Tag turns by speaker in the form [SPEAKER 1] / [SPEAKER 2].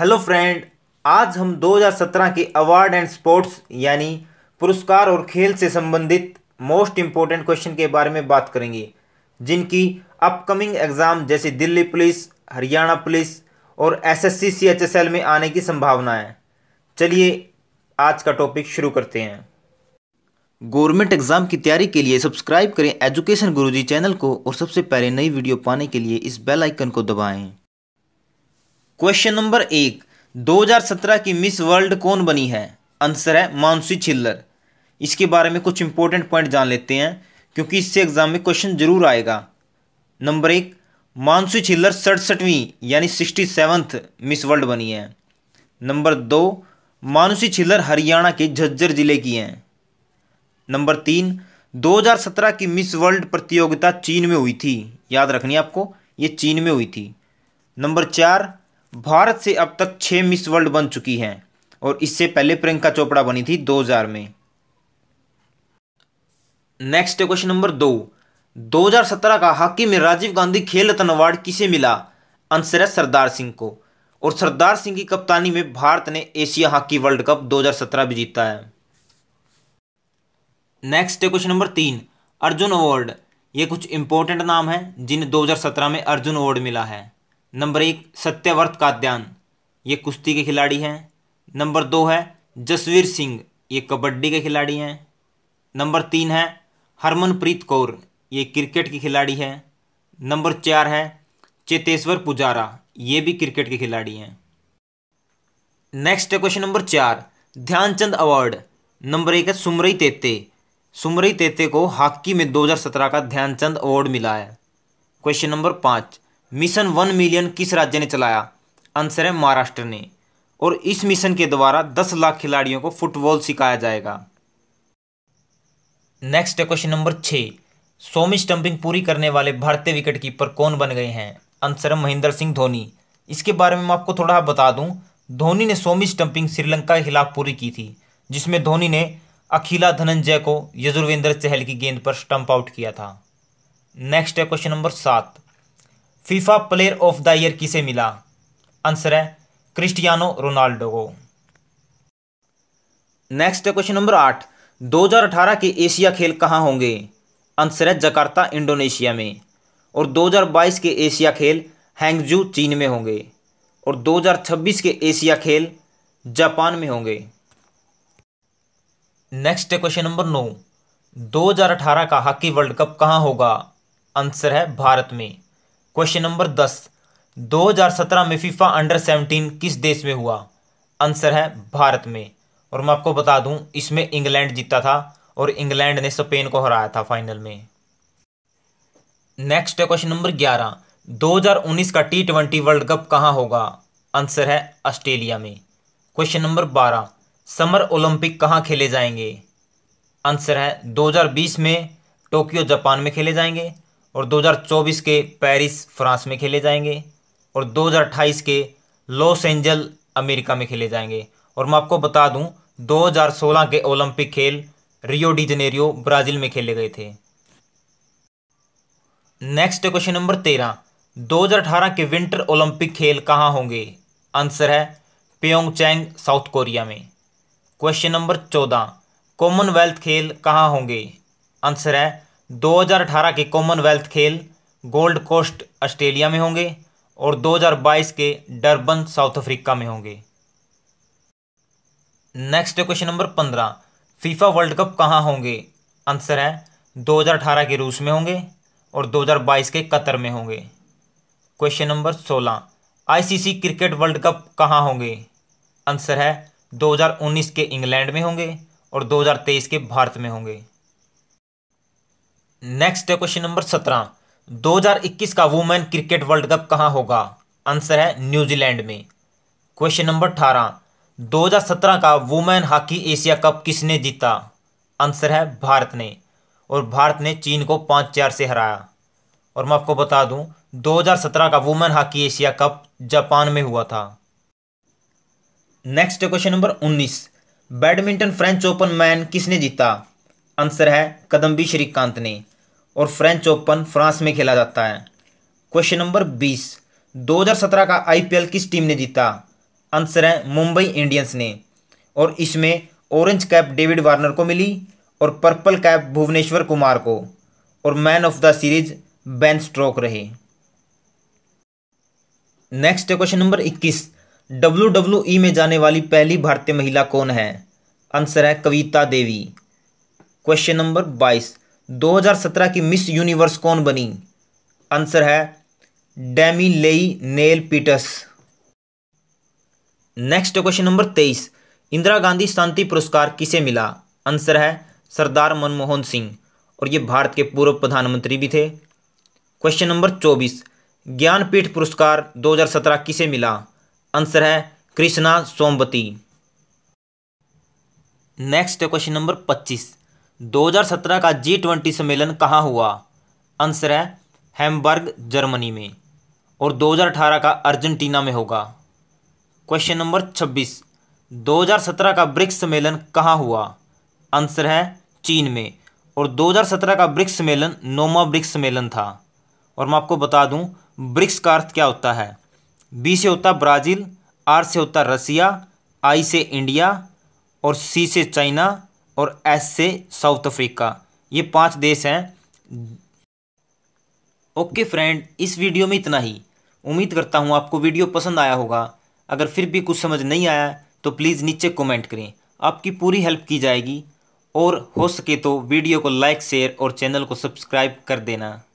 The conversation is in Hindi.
[SPEAKER 1] हेलो फ्रेंड आज हम 2017 के अवार्ड एंड स्पोर्ट्स यानी पुरस्कार और खेल से संबंधित मोस्ट इम्पोर्टेंट क्वेश्चन के बारे में बात करेंगे जिनकी अपकमिंग एग्ज़ाम जैसे दिल्ली पुलिस हरियाणा पुलिस और एसएससी सीएचएसएल में आने की संभावना है चलिए आज का टॉपिक शुरू करते हैं गवर्नमेंट एग्ज़ाम की तैयारी के लिए सब्सक्राइब करें एजुकेशन गुरुजी चैनल को और सबसे पहले नई वीडियो पाने के लिए इस बेल आइकन को दबाएं क्वेश्चन नंबर एक 2017 की मिस वर्ल्ड कौन बनी है आंसर है मानसी छिल्लर इसके बारे में कुछ इंपॉर्टेंट पॉइंट जान लेते हैं क्योंकि इससे एग्जाम में क्वेश्चन जरूर आएगा नंबर एक मानसी छिल्लर सड़सठवीं यानी सिक्सटी सेवन्थ मिस वर्ल्ड बनी है नंबर दो मानुषी छिल्लर हरियाणा के झज्जर जिले की हैं नंबर तीन 2017 की मिस वर्ल्ड प्रतियोगिता चीन में हुई थी याद रखनी आपको ये चीन में हुई थी नंबर चार भारत से अब तक छः मिस वर्ल्ड बन चुकी हैं और इससे पहले प्रियंका चोपड़ा बनी थी 2000 में नेक्स्ट क्वेश्चन नंबर दो 2017 का हॉकी में राजीव गांधी खेल रत्न अवार्ड किसे मिला आंसर है सरदार सिंह को और सरदार सिंह की कप्तानी में भारत ने एशिया हॉकी वर्ल्ड कप 2017 भी जीता है नेक्स्ट क्वेश्चन नंबर तीन अर्जुन अवार्ड ये कुछ इंपॉर्टेंट नाम है जिन्हें 2017 में अर्जुन अवार्ड मिला है नंबर एक सत्यवर्त काद्यान ये कुश्ती के खिलाड़ी हैं नंबर दो है जसवीर सिंह ये कबड्डी के खिलाड़ी हैं नंबर तीन है हरमनप्रीत कौर ये क्रिकेट के खिलाड़ी हैं नंबर चार है चेतेश्वर पुजारा ये भी क्रिकेट के खिलाड़ी हैं नेक्स्ट है क्वेश्चन नंबर चार ध्यानचंद अवार्ड नंबर एक है सुमरई तेते सुमरई तेते को हॉकी में 2017 का ध्यानचंद अवार्ड मिला है क्वेश्चन नंबर पाँच मिशन वन मिलियन किस राज्य ने चलाया आंसर है महाराष्ट्र ने और इस मिशन के द्वारा दस लाख खिलाड़ियों को फुटबॉल सिखाया जाएगा नेक्स्ट है क्वेश्चन नंबर छः सोमी स्टंपिंग पूरी करने वाले भारतीय विकेट कीपर कौन बन गए हैं आंसर है महेंद्र सिंह धोनी इसके बारे में मैं आपको थोड़ा बता दूं धोनी ने सोमी स्टंपिंग श्रीलंका के खिलाफ पूरी की थी जिसमें धोनी ने अखिला धनंजय को यजुर्वेंद्र चहल की गेंद पर स्टंप आउट किया था नेक्स्ट है क्वेश्चन नंबर सात FIFA player of the year किसे मिला आंसर है क्रिस्टियानो रोनाल्डो को नेक्स्ट है क्वेश्चन नंबर आठ 2018 के एशिया खेल कहाँ होंगे आंसर है जकार्ता इंडोनेशिया में और 2022 के एशिया खेल हैंगजू चीन में होंगे और 2026 के एशिया खेल जापान में होंगे नेक्स्ट है क्वेश्चन नंबर नौ 2018 का हॉकी वर्ल्ड कप कहाँ होगा आंसर है भारत में क्वेश्चन नंबर दस 2017 में फीफा अंडर 17 किस देश में हुआ आंसर है भारत में और मैं आपको बता दूं इसमें इंग्लैंड जीता था और इंग्लैंड ने स्पेन को हराया था फाइनल में नेक्स्ट है क्वेश्चन नंबर 11 2019 का टी ट्वेंटी वर्ल्ड कप कहाँ होगा आंसर है ऑस्ट्रेलिया में क्वेश्चन नंबर 12 समर ओलंपिक कहाँ खेले जाएंगे आंसर है 2020 में टोक्यो जापान में खेले जाएंगे और 2024 के पेरिस फ्रांस में खेले जाएंगे और 2028 के लॉस एंजल अमेरिका में खेले जाएंगे और मैं आपको बता दूं 2016 के ओलंपिक खेल रियो डी जनेरियो ब्राज़ील में खेले गए थे नेक्स्ट क्वेश्चन नंबर तेरह 2018 के विंटर ओलंपिक खेल कहाँ होंगे आंसर है प्योंगचैंग साउथ कोरिया में क्वेश्चन नंबर चौदह कॉमनवेल्थ खेल कहाँ होंगे आंसर है 2018 के कॉमनवेल्थ खेल गोल्ड कोस्ट ऑस्ट्रेलिया में होंगे और 2022 के डरबन साउथ अफ्रीका में होंगे next question number 15 FIFA World Cup कहाँ होंगे आंसर है 2018 के रूस में होंगे और 2022 के कतर में होंगे question number 16 ICC cricket World Cup कहाँ होंगे आंसर है 2019 के इंग्लैंड में होंगे और 2023 के भारत में होंगे नेक्स्ट है क्वेश्चन नंबर सत्रह 2021 का वुमेन क्रिकेट वर्ल्ड कप कहाँ होगा आंसर है न्यूजीलैंड में क्वेश्चन नंबर अठारह 2017 का वुमेन हॉकी एशिया कप किसने जीता आंसर है भारत ने और भारत ने चीन को पाँच चार से हराया और मैं आपको बता दूं 2017 का women hockey Asia Cup Japan में हुआ था next question number 19 badminton French Open man किसने जीता आंसर है कदम्बी श्रीकांत ने और फ्रेंच ओपन फ्रांस में खेला जाता है क्वेश्चन नंबर बीस 2017 का आईपीएल किस टीम ने जीता आंसर है मुंबई इंडियंस ने और इसमें ऑरेंज कैप डेविड वार्नर को मिली और पर्पल कैप भुवनेश्वर कुमार को और man of the series Ben Stokes रहे next question number 21 W W E में जाने वाली पहली भारतीय महिला कौन है आंसर है कविता देवी क्वेश्चन नंबर बाईस 2017 की मिस यूनिवर्स कौन बनी आंसर है Demi Leigh Nel Peters next question number तेईस इंदिरा गांधी शांति पुरस्कार किसे मिला आंसर है सरदार मनमोहन सिंह और ये भारत के पूर्व प्रधानमंत्री भी थे क्वेश्चन नंबर चौबीस ज्ञानपीठ पुरस्कार 2017 किसे मिला आंसर है Krishna Somvati next question number पच्चीस 2017 का जी ट्वेंटी सम्मेलन कहाँ हुआ आंसर है हेमबर्ग जर्मनी में और 2018 का अर्जेंटीना में होगा क्वेश्चन नंबर 26 2017 का ब्रिक्स सम्मेलन कहाँ हुआ आंसर है चीन में और 2017 का ब्रिक्स सम्मेलन नोमा ब्रिक्स सम्मेलन था और मैं आपको बता दूं ब्रिक्स का अर्थ क्या होता है बी से होता ब्राज़ील आर से होता रसिया आई से इंडिया और सी से चाइना और एस से साउथ अफ्रीका ये पांच देश हैं ओके फ्रेंड इस वीडियो में इतना ही उम्मीद करता हूँ आपको वीडियो पसंद आया होगा अगर फिर भी कुछ समझ नहीं आया तो प्लीज़ नीचे कमेंट करें आपकी पूरी हेल्प की जाएगी और हो सके तो वीडियो को लाइक शेयर और चैनल को सब्सक्राइब कर देना